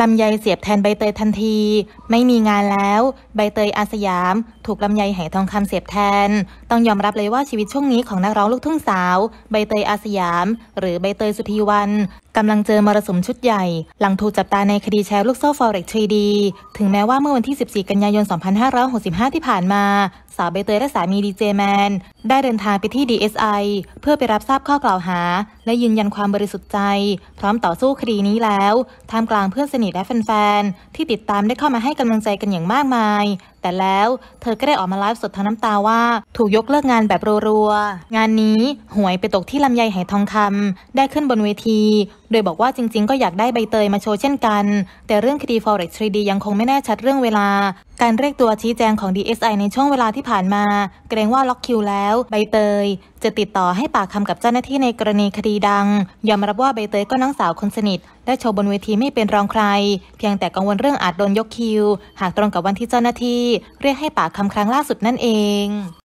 ลำไยเสียบแทนใบเตยทันที ไม่มีงานแล้ว ใบเตยอาสยาม ถูกลำไยแห่ทองคำเสียบแทน ต้องยอมรับเลยว่าชีวิตช่วงนี้ของนักร้องลูกทุ่งสาว ใบเตยอาสยาม หรือใบเตยสุธีวันกำลังเจอมรสุมชุดใหญ่ หลังถูกจับตาในคดีแชร์ลูกโซ่ฟอเร็กทรีดีถึงแม้ว่าเมื่อวันที่ 14 กันยายน 2565 ที่ผ่านมาสาวใบเตยและสามีดีเจแมนได้เดินทางไปที่ DSI เพื่อไปรับทราบข้อกล่าวหา และยืนยันความบริสุทธิ์ใจ พร้อมต่อสู้คดีนี้แล้วท่ามกลางเพื่อนสนิทและแฟนๆที่ติดตามได้เข้ามาให้กำลังใจกันอย่างมากมายแต่แล้วเธอก็ได้ออกมาไลฟ์สดทั้งน้ำตาว่าถูกยกเลิกงานแบบรัวๆ งานนี้ หวยไปตกที่ลำไยไหทองคำได้ขึ้นบนเวที โดยบอกว่าจริงๆ ก็อยากได้ใบเตยมาโชว์เช่นกัน แต่เรื่องคดี Forex 3D ยังคงไม่แน่ชัดเรื่องเวลา การเรียกตัวชี้แจงของ DSI ในช่วงเวลาที่ผ่านมา เกรงว่าล็อกคิวแล้ว ใบเตยจะติดต่อให้ปากคำกับเจ้าหน้าที่ในกรณีคดีดัง ยอมรับว่าใบเตยก็น้องสาวคนสนิทและโชว์บนเวทีไม่เป็นรองใคร เพียงแต่กังวลเรื่องอาจโดนยกคิว หากตรงกับวันที่เจ้าหน้าที่ เรียกให้ปากคำครั้งล่าสุดนั่นเอง